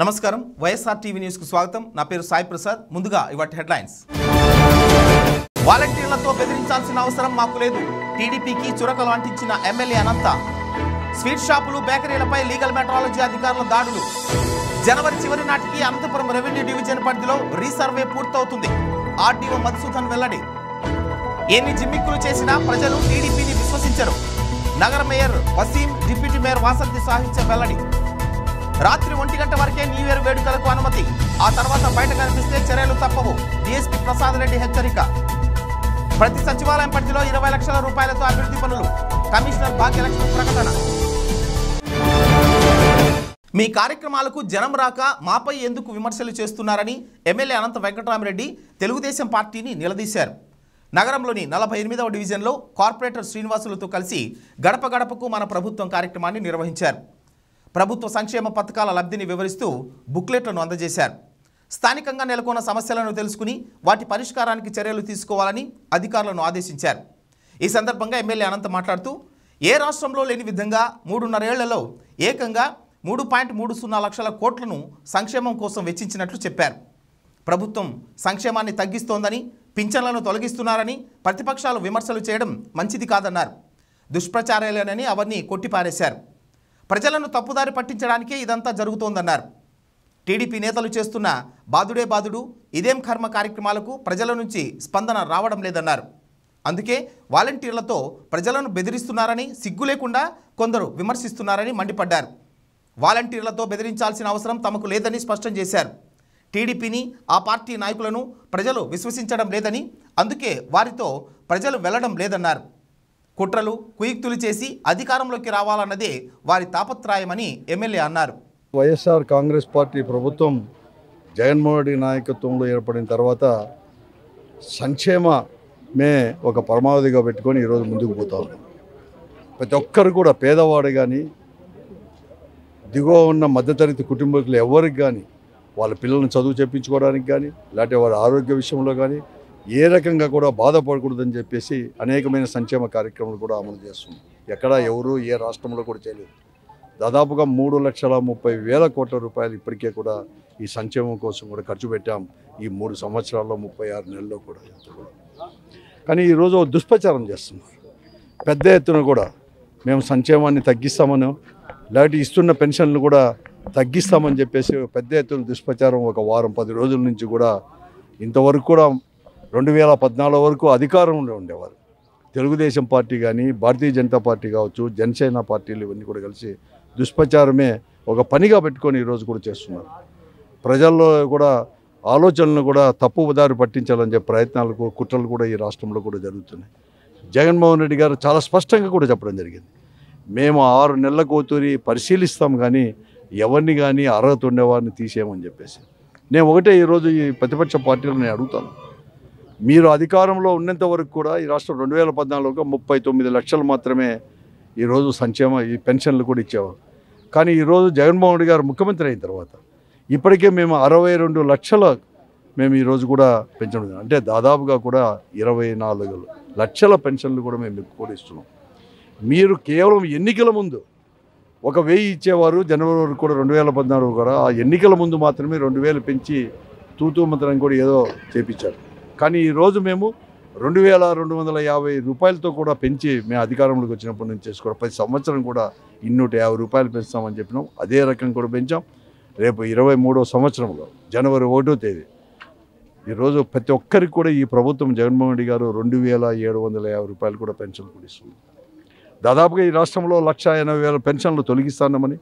నమస్కారం వైఎస్ఆర్ టీవీ కు స్వాగతం నా పేరు సాయి ప్రసాద్ ముందుగా ఇవాటి హెడ్లైన్స్ వాలంటీర్లతో బెదిరించాల్సిన అవసరం మాకు లేదు టీడీపీకి చురకలు అంటించిన ఎమ్మెల్యే అనంత స్వీట్ షాపులు బేకరీలపై లీగల్ మెట్రాలజీ అధికారుల దాడులు జనవరి చివరి నాటికి అనంతపురం రెవెన్యూ డివిజన్ పరిధిలో రీసర్వే పూర్తవుతుంది ఆర్డీఓ మధుసూదన్ వెల్లడి ఎన్ని జిమ్మిక్కులు చేసినా ప్రజలు టీడీపీని విశ్వసించరు నగర mayor Waseem deputy mayor Vasanthi సాహిత్యం వెల్లడి రాత్రి ఒంటి గంట వరకే న్యూ ఇయర్ వేడుకలకు అనుమతి ఆ తర్వాత బయట కనిపిస్తే చర్యలు తప్పవు డిఎస్పీ ప్రసాద్ రెడ్డి హెచ్చరిక ప్రతి సచివాలయం పరిధిలో ఇరవై లక్షల రూపాయలతో అభివృద్ధి పనులు కమిషనర్ భాగ్యలక్ష్మి ప్రకటన మీ కార్యక్రమాలకు జనం రాక మాపై ఎందుకు విమర్శలు చేస్తున్నారని ఎమ్మెల్యే అనంత వెంకటరామరెడ్డి తెలుగుదేశం పార్టీని నిలదీశారు నగరంలోని నలభై ఎనిమిదవ డివిజన్లో కార్పొరేటర్ శ్రీనివాసులతో కలిసి గడప గడపకు మన ప్రభుత్వం కార్యక్రమాన్ని నిర్వహించారు ప్రభుత్వ సంక్షేమ పథకాల లబ్ధిని వివరిస్తూ బుక్లెట్లను అందజేశారు స్థానికంగా నెలకొన్న సమస్యలను తెలుసుకుని వాటి పరిష్కారానికి చర్యలు తీసుకోవాలని అధికారులను ఆదేశించారు ఈ సందర్భంగా ఎమ్మెల్యే అనంత మాట్లాడుతూ ఏ రాష్ట్రంలో లేని విధంగా మూడున్నరేళ్లలో ఏకంగా మూడు పాయింట్ మూడు సున్నా లక్షల కోట్లను సంక్షేమం కోసం వెచ్చించినట్లు చెప్పారు ప్రభుత్వం సంక్షేమాన్ని తగ్గిస్తోందని పింఛన్లను తొలగిస్తున్నారని ప్రతిపక్షాలు విమర్శలు చేయడం మంచిది కాదన్నారు దుష్ప్రచారాలేనని అవన్నీ కొట్టిపారేశారు ప్రజలను తప్పుదారి పట్టించడానికే ఇదంతా జరుగుతోందన్నారు టీడీపీ నేతలు చేస్తున్న బాదుడే బాదుడు ఇదేం కర్మ కార్యక్రమాలకు ప్రజల నుంచి స్పందన రావడం లేదన్నారు అందుకే వాలంటీర్లతో ప్రజలను బెదిరిస్తున్నారని సిగ్గు లేకుండా కొందరు విమర్శిస్తున్నారని మండిపడ్డారు వాలంటీర్లతో బెదిరించాల్సిన అవసరం తమకు లేదని స్పష్టం చేశారు టీడీపీని ఆ పార్టీ నాయకులను ప్రజలు విశ్వసించడం లేదని అందుకే వారితో ప్రజలు వెళ్లడం లేదన్నారు కుట్రలు కుయుక్తులు చేసి అధికారంలోకి రావాలన్నదే వారి తాపత్రాయమని ఎమ్మెల్యే అన్నారు వైఎస్ఆర్ కాంగ్రెస్ పార్టీ ప్రభుత్వం జగన్మోహన్ రెడ్డి నాయకత్వంలో ఏర్పడిన తర్వాత సంక్షేమమే ఒక పరమావధిగా పెట్టుకొని ఈరోజు ముందుకు పోతా ప్రతి ఒక్కరు కూడా పేదవాడు కానీ దిగువ ఉన్న మధ్యతరగతి కుటుంబకులు ఎవరికి కానీ వాళ్ళ పిల్లల్ని చదువు చెప్పించుకోవడానికి కానీ లేకపోతే వారి ఆరోగ్య విషయంలో కానీ ఏ రకంగా కూడా బాధపడకూడదని చెప్పేసి అనేకమైన సంక్షేమ కార్యక్రమాలు కూడా అమలు చేస్తున్నాం ఎక్కడ ఎవరు ఏ రాష్ట్రంలో కూడా చేయలేదు దాదాపుగా మూడు లక్షల ముప్పై వేల కోట్ల రూపాయలు ఇప్పటికే కూడా ఈ సంక్షేమం కోసం కూడా ఖర్చు పెట్టాం ఈ మూడు సంవత్సరాల్లో ముప్పై ఆరు నెలల్లో కూడా కానీ ఈరోజు దుష్ప్రచారం చేస్తున్నారు పెద్ద ఎత్తున కూడా మేము సంక్షేమాన్ని తగ్గిస్తామని లేకపోతే ఇస్తున్న పెన్షన్లు కూడా తగ్గిస్తామని చెప్పేసి పెద్ద ఎత్తున దుష్ప్రచారం ఒక వారం పది రోజుల నుంచి కూడా ఇంతవరకు కూడా రెండు వేల పద్నాలుగు వరకు అధికారంలో ఉండేవారు తెలుగుదేశం పార్టీ కానీ భారతీయ జనతా పార్టీ కావచ్చు జనసేన పార్టీలు ఇవన్నీ కూడా కలిసి దుష్ప్రచారమే ఒక పనిగా పెట్టుకొని ఈరోజు కూడా చేస్తున్నారు ప్రజల్లో కూడా ఆలోచనలు కూడా తప్పు దారి పట్టించాలని చెప్పే ప్రయత్నాలు కుట్రలు కూడా ఈ రాష్ట్రంలో కూడా జరుగుతున్నాయి జగన్మోహన్ రెడ్డి గారు చాలా స్పష్టంగా కూడా చెప్పడం జరిగింది మేము ఆరు నెలల కోతూరి పరిశీలిస్తాం కానీ ఎవరిని కానీ అర్హత ఉండేవారిని తీసేయమని చెప్పేసి నేను ఒకటే ఈరోజు ఈ ప్రతిపక్ష పార్టీలు నేను అడుగుతాను మీరు అధికారంలో ఉన్నంత వరకు కూడా ఈ రాష్ట్రం రెండు వేల పద్నాలుగులో ముప్పై తొమ్మిది లక్షలు మాత్రమే ఈరోజు సంక్షేమ ఈ పెన్షన్లు కూడా ఇచ్చేవారు కానీ ఈరోజు జగన్మోహన్ రెడ్డి గారు ముఖ్యమంత్రి అయిన తర్వాత ఇప్పటికే మేము అరవై రెండు లక్షల మేము ఈరోజు కూడా పెంచడం అంటే దాదాపుగా కూడా ఇరవై నాలుగు లక్షల పెన్షన్లు కూడా మేము కూడా మీరు కేవలం ఎన్నికల ముందు ఒక వెయ్యి ఇచ్చేవారు జనవరి వరకు కూడా రెండు వేల పద్నాలుగు కూడా ఆ ఎన్నికల ముందు మాత్రమే రెండు వేలు పెంచి తూతూ మంత్రం కూడా ఏదో చేపించారు కానీ ఈరోజు మేము రెండు వేల రెండు వందల యాభై రూపాయలతో కూడా పెంచి మేము అధికారంలోకి వచ్చినప్పటి నుంచి చేసుకోవడం ప్రతి సంవత్సరం కూడా ఇన్నూట యాభై రూపాయలు పెంచుతామని చెప్పినాం అదే రకం కూడా పెంచాం రేపు ఇరవై మూడో సంవత్సరంలో జనవరి ఒకటో తేదీ ఈరోజు ప్రతి ఒక్కరికి కూడా ఈ ప్రభుత్వం జగన్మోహన్ రెడ్డి గారు రెండు వేల ఏడు వందల యాభై రూపాయలు కూడా పెన్షన్ కూడిస్తుంది దాదాపుగా ఈ రాష్ట్రంలో లక్ష ఎనభై వేల పెన్షన్లు తొలగిస్తామని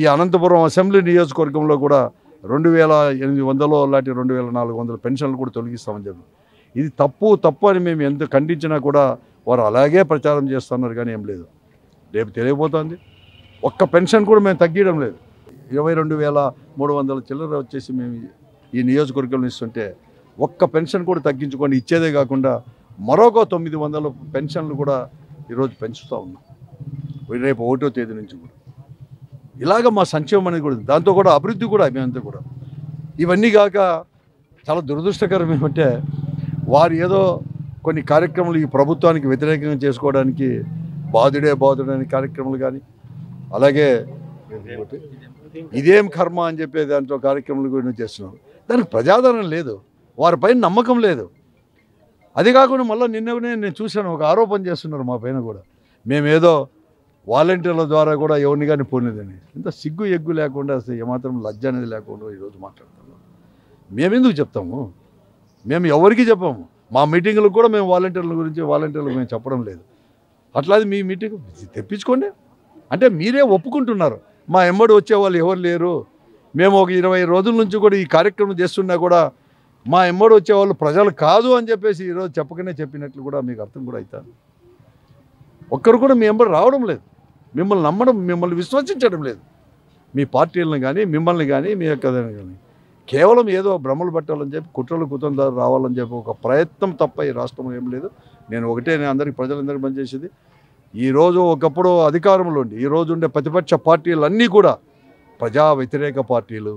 ఈ అనంతపురం అసెంబ్లీ నియోజకవర్గంలో కూడా రెండు వేల ఎనిమిది వందలు లాంటి రెండు వేల నాలుగు వందల పెన్షన్లు కూడా తొలగిస్తామని చెప్పి ఇది తప్పు తప్పు అని మేము ఎంత ఖండించినా కూడా వారు అలాగే ప్రచారం చేస్తున్నారు కానీ ఏం లేదు రేపు తెలియబోతోంది ఒక్క పెన్షన్ కూడా మేము తగ్గియడం లేదు ఇరవై రెండు వేల మూడు వందల చిల్లర వచ్చేసి మేము ఈ నియోజకవర్గంలో ఇస్తుంటే ఒక్క పెన్షన్ కూడా తగ్గించుకొని ఇచ్చేదే కాకుండా మరొక తొమ్మిది వందల పెన్షన్లు కూడా ఈరోజు పెంచుతూ ఉన్నాం రేపు ఒకటో తేదీ నుంచి కూడా ఇలాగ మా సంక్షేమం అనేది కూడా దాంతో కూడా అభివృద్ధి కూడా మేమంతా కూడా ఇవన్నీ కాక చాలా దురదృష్టకరం ఏమంటే వారు ఏదో కొన్ని కార్యక్రమాలు ఈ ప్రభుత్వానికి వ్యతిరేకంగా చేసుకోవడానికి బాధుడే బాధుడనే కార్యక్రమాలు కానీ అలాగే ఇదేం కర్మ అని చెప్పే దాంట్లో కార్యక్రమాలు కూడా చేస్తున్నారు దానికి ప్రజాదరణ లేదు వారిపైన నమ్మకం లేదు అది కాకుండా మళ్ళీ నిన్ననే నేను చూశాను ఒక ఆరోపణ చేస్తున్నారు మా పైన కూడా మేమేదో వాలంటీర్ల ద్వారా కూడా ఎవరిని కానీ పోనిదని ఇంత సిగ్గు ఎగ్గు లేకుండా అసలు ఏమాత్రం లజ్జ అనేది లేకుండా ఈరోజు మాట్లాడుతున్నాం ఎందుకు చెప్తాము మేము ఎవరికి చెప్పాము మా మీటింగ్లకు కూడా మేము వాలంటీర్ల గురించి వాలంటీర్లకు మేము చెప్పడం లేదు అట్లా మీ మీటింగ్ తెప్పించుకోండి అంటే మీరే ఒప్పుకుంటున్నారు మా ఎమ్మడి వచ్చేవాళ్ళు ఎవరు లేరు మేము ఒక ఇరవై రోజుల నుంచి కూడా ఈ కార్యక్రమం చేస్తున్నా కూడా మా ఎమ్మడి వచ్చేవాళ్ళు ప్రజలు కాదు అని చెప్పేసి ఈరోజు చెప్పకనే చెప్పినట్లు కూడా మీకు అర్థం కూడా అవుతాను ఒక్కరు కూడా మీ ఎంబడి రావడం లేదు మిమ్మల్ని నమ్మడం మిమ్మల్ని విశ్వసించడం లేదు మీ పార్టీలను కానీ మిమ్మల్ని కానీ మీ యొక్క కానీ కేవలం ఏదో భ్రమలు పట్టాలని చెప్పి కుట్రలు కుతందారు రావాలని చెప్పి ఒక ప్రయత్నం తప్ప ఈ రాష్ట్రంలో ఏం లేదు నేను ఒకటే నేను అందరికీ ప్రజలందరికీ పనిచేసేది ఈరోజు ఒకప్పుడు అధికారంలో ఉండి ఈరోజు ఉండే ప్రతిపక్ష పార్టీలు అన్నీ కూడా ప్రజా వ్యతిరేక పార్టీలు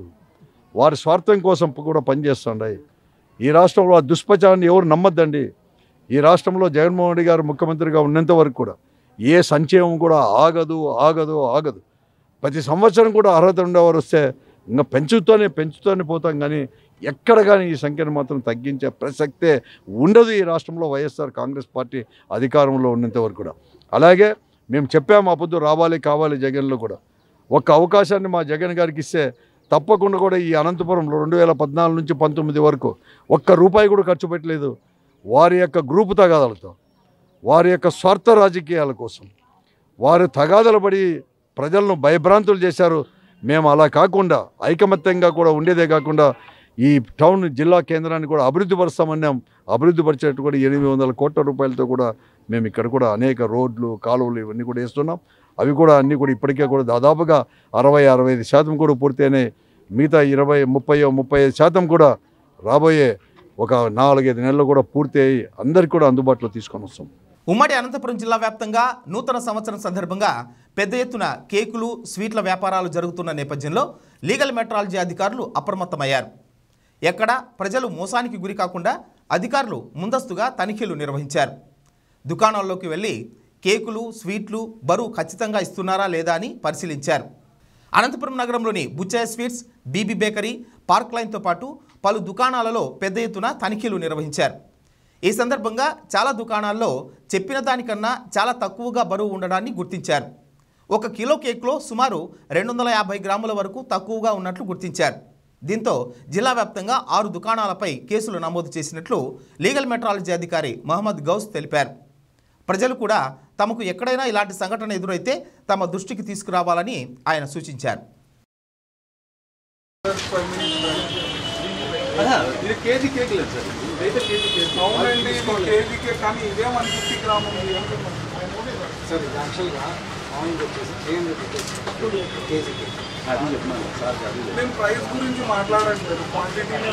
వారి స్వార్థం కోసం కూడా పనిచేస్తుండయి ఈ రాష్ట్రంలో ఆ దుష్ప్రచారాన్ని ఎవరు నమ్మద్దండి ఈ రాష్ట్రంలో జగన్మోహన్ రెడ్డి గారు ముఖ్యమంత్రిగా ఉన్నంత వరకు కూడా ఏ సంక్షేమం కూడా ఆగదు ఆగదు ఆగదు ప్రతి సంవత్సరం కూడా అర్హత ఉండేవారు వస్తే ఇంకా పెంచుతూనే పెంచుతూనే పోతాం కానీ ఎక్కడ కానీ ఈ సంఖ్యను మాత్రం తగ్గించే ప్రసక్తే ఉండదు ఈ రాష్ట్రంలో వైఎస్ఆర్ కాంగ్రెస్ పార్టీ అధికారంలో ఉన్నంత వరకు కూడా అలాగే మేము చెప్పాము అబద్ధం రావాలి కావాలి జగన్లో కూడా ఒక్క అవకాశాన్ని మా జగన్ గారికి ఇస్తే తప్పకుండా కూడా ఈ అనంతపురంలో రెండు వేల పద్నాలుగు నుంచి పంతొమ్మిది వరకు ఒక్క రూపాయి కూడా ఖర్చు పెట్టలేదు వారి యొక్క గ్రూపు కదలతాం వారి యొక్క స్వార్థ రాజకీయాల కోసం వారు తగాదలు పడి ప్రజలను భయభ్రాంతులు చేశారు మేము అలా కాకుండా ఐకమత్యంగా కూడా ఉండేదే కాకుండా ఈ టౌన్ జిల్లా కేంద్రాన్ని కూడా అభివృద్ధి పరుస్తామన్నాం అభివృద్ధి పరిచేట్టు కూడా ఎనిమిది వందల కోట్ల రూపాయలతో కూడా మేము ఇక్కడ కూడా అనేక రోడ్లు కాలువలు ఇవన్నీ కూడా వేస్తున్నాం అవి కూడా అన్నీ కూడా ఇప్పటికే కూడా దాదాపుగా అరవై అరవై శాతం కూడా పూర్తయినాయి మిగతా ఇరవై ముప్పై ముప్పై శాతం కూడా రాబోయే ఒక నాలుగైదు నెలలు కూడా పూర్తి అయ్యి అందరికీ కూడా అందుబాటులో తీసుకొని వస్తాం ఉమ్మడి అనంతపురం జిల్లా వ్యాప్తంగా నూతన సంవత్సరం సందర్భంగా పెద్ద ఎత్తున కేకులు స్వీట్ల వ్యాపారాలు జరుగుతున్న నేపథ్యంలో లీగల్ మెట్రాలజీ అధికారులు అప్రమత్తమయ్యారు ఎక్కడ ప్రజలు మోసానికి గురి కాకుండా అధికారులు ముందస్తుగా తనిఖీలు నిర్వహించారు దుకాణాల్లోకి వెళ్ళి కేకులు స్వీట్లు బరువు ఖచ్చితంగా ఇస్తున్నారా లేదా అని పరిశీలించారు అనంతపురం నగరంలోని Butchaiah sweets BB bakery park లైన్తో పాటు పలు దుకాణాలలో పెద్ద ఎత్తున తనిఖీలు నిర్వహించారు ఈ సందర్భంగా చాలా దుకాణాల్లో చెప్పిన దానికన్నా చాలా తక్కువగా బరువు ఉండడాన్ని గుర్తించారు ఒక కిలో కేక్లో సుమారు రెండు వందల యాభై గ్రాముల వరకు తక్కువగా ఉన్నట్లు గుర్తించారు దీంతో జిల్లా వ్యాప్తంగా ఆరు దుకాణాలపై కేసులు నమోదు చేసినట్లు లీగల్ మెట్రాలజీ అధికారి మహమ్మద్ గౌస్ తెలిపారు ప్రజలు కూడా తమకు ఎక్కడైనా ఇలాంటి సంఘటన ఎదురైతే తమ దృష్టికి తీసుకురావాలని ఆయన సూచించారు ఇది కేజీ కేక్ లేదు సార్ అవునండి కేజీ కేక్ కానీ ఇదే మన ప్రైస్ గురించి మాట్లాడండి క్వాంటిటీనే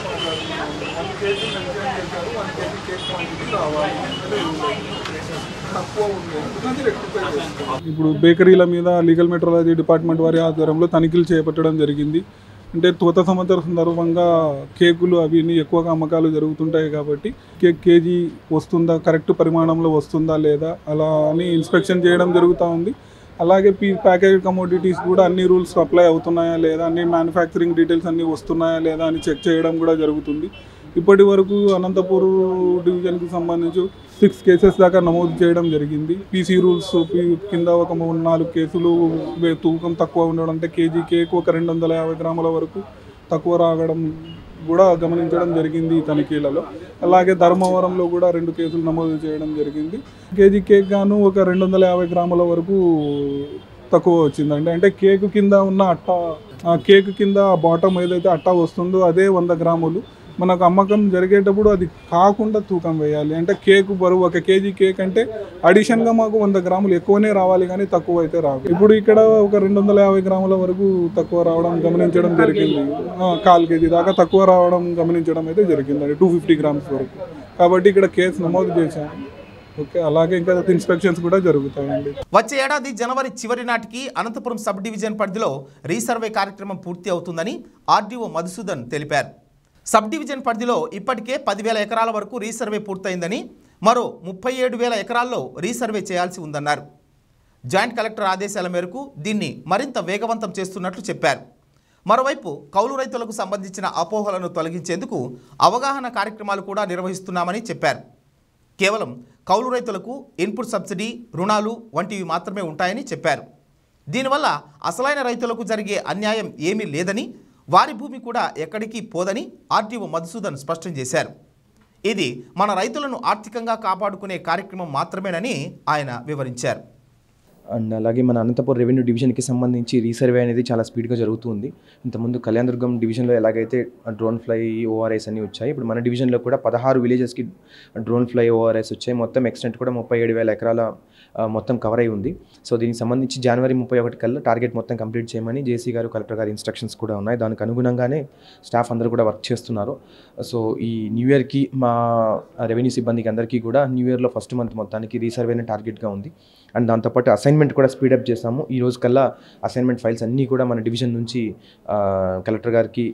వన్ కేజీ చేశారు వన్ కేజీ కేక్ క్వాంటిటీ ఇప్పుడు బేకరీల మీద లీగల్ మెట్రాలజీ డిపార్ట్మెంట్ వారి ఆధ్వర్యంలో తనిఖీలు చేపట్టడం జరిగింది అంటే తోత సంవత్సర సందర్భంగా కేకులు అవి ఎక్కువగా అమ్మకాలు జరుగుతుంటాయి కాబట్టి కేక్ కేజీ వస్తుందా కరెక్ట్ పరిమాణంలో వస్తుందా లేదా అలా అని ఇన్స్పెక్షన్ చేయడం జరుగుతూ ఉంది అలాగే పీ ప్యాకేజ్ కమోడిటీస్ కూడా అన్ని రూల్స్ అప్లై అవుతున్నాయా లేదా అన్ని మ్యానుఫ్యాక్చరింగ్ డీటెయిల్స్ అన్నీ వస్తున్నాయా లేదా అని చెక్ చేయడం కూడా జరుగుతుంది ఇప్పటి వరకు అనంతపూర్ డివిజన్కి సంబంధించి సిక్స్ కేసెస్ దాకా నమోదు చేయడం జరిగింది పీసీ రూల్స్ కింద ఒక మూడు నాలుగు కేసులు తూకం తక్కువ ఉండడం అంటే కేజీ కేక్ ఒక రెండు వందల యాభై గ్రాముల వరకు తక్కువ రావడం కూడా గమనించడం జరిగింది ఈ తనిఖీలలో అలాగే ధర్మవరంలో కూడా రెండు కేసులు నమోదు చేయడం జరిగింది కేజీ కేక్ గాను ఒక రెండు వందల యాభై గ్రాముల వరకు తక్కువ వచ్చిందండి అంటే కేక్ కింద ఉన్న అట్ట కేక్ కింద బాటమ్ ఏదైతే అట్ట వస్తుందో అదే వంద గ్రాములు మనకు అమ్మకం జరిగేటప్పుడు అది కాకుండా తూకం వేయాలి అంటే కేక్ బరువు ఒక కేజీ కేక్ అంటే అడిషన్గా మాకు వంద గ్రాములు ఎక్కువనే రావాలి కానీ తక్కువ అయితే రాదు ఇప్పుడు ఇక్కడ ఒక రెండు గ్రాముల వరకు తక్కువ రావడం గమనించడం జరిగింది కాల్ కేజీ దాకా తక్కువ రావడం గమనించడం అయితే జరిగిందండి టూ ఫిఫ్టీ గ్రామ్స్ వరకు కాబట్టి ఇక్కడ కేసు నమోదు చేశాను ఓకే అలాగే ఇంకా ఇన్స్పెక్షన్స్ కూడా వచ్చే ఏడాది జనవరి చివరి నాటికి అనంతపురం సబ్ డివిజన్ పరిధిలో రీసర్వే కార్యక్రమం పూర్తి అవుతుందని ఆర్డీఓ మధుసూదన్ తెలిపారు సబ్ డివిజన్ పరిధిలో ఇప్పటికే పదివేల ఎకరాల వరకు రీసర్వే పూర్తయిందని మరో ముప్పై ఏడు వేల ఎకరాల్లో రీసర్వే చేయాల్సి ఉందన్నారు జాయింట్ కలెక్టర్ ఆదేశాల మేరకు దీన్ని మరింత వేగవంతం చేస్తున్నట్లు చెప్పారు మరోవైపు కౌలు రైతులకు సంబంధించిన అపోహలను తొలగించేందుకు అవగాహన కార్యక్రమాలు కూడా నిర్వహిస్తున్నామని చెప్పారు కేవలం కౌలు రైతులకు ఇన్పుట్ సబ్సిడీ రుణాలు వంటివి మాత్రమే ఉంటాయని చెప్పారు దీనివల్ల అసలైన రైతులకు జరిగే అన్యాయం ఏమీ లేదని వారి భూమి కూడా ఎక్కడికి పోదని ఆర్టీఓ మధుసూదన్ స్పష్టం చేశారు ఇది మన రైతులను ఆర్థికంగా కాపాడుకునే కార్యక్రమం మాత్రమేనని ఆయన వివరించారు అండ్ అలాగే మన అనంతపురం రెవెన్యూ డివిజన్కి సంబంధించి రీసర్వే అనేది చాలా స్పీడ్గా జరుగుతుంది ఇంతకుముందు కళ్యాణదుర్గం డివిజన్లో ఎలాగైతే డ్రోన్ ఫ్లై ఓఆర్ఎస్ అన్నీ వచ్చాయి ఇప్పుడు మన డివిజన్లో కూడా పదహారు విలేజెస్కి డ్రోన్ ఫ్లై ఓఆర్ఎస్ వచ్చాయి మొత్తం ఎక్స్టెంట్ కూడా ముప్పై ఏడు వేల ఎకరాల మొత్తం కవర్ అయి ఉంది సో దీనికి సంబంధించి జనవరి ముప్పై ఒకటి కల్లా టార్గెట్ మొత్తం కంప్లీట్ చేయమని జేసీ గారు కలెక్టర్ గారు ఇన్స్ట్రక్షన్స్ కూడా ఉన్నాయి దానికి అనుగుణంగానే స్టాఫ్ అందరూ కూడా వర్క్ చేస్తున్నారు సో ఈ న్యూ ఇయర్కి మా రెవెన్యూ సిబ్బందికి అందరికీ కూడా న్యూ ఇయర్లో ఫస్ట్ మంత్ మొత్తానికి రీసర్వేనే టార్గెట్గా ఉంది అండ్ దాంతోపాటు అసైన్మెంట్ కూడా స్పీడప్ చేసాము ఈ రోజు కల్లా అసైన్మెంట్ ఫైల్స్ అన్నీ కూడా మన డివిజన్ నుంచి కలెక్టర్ గారికి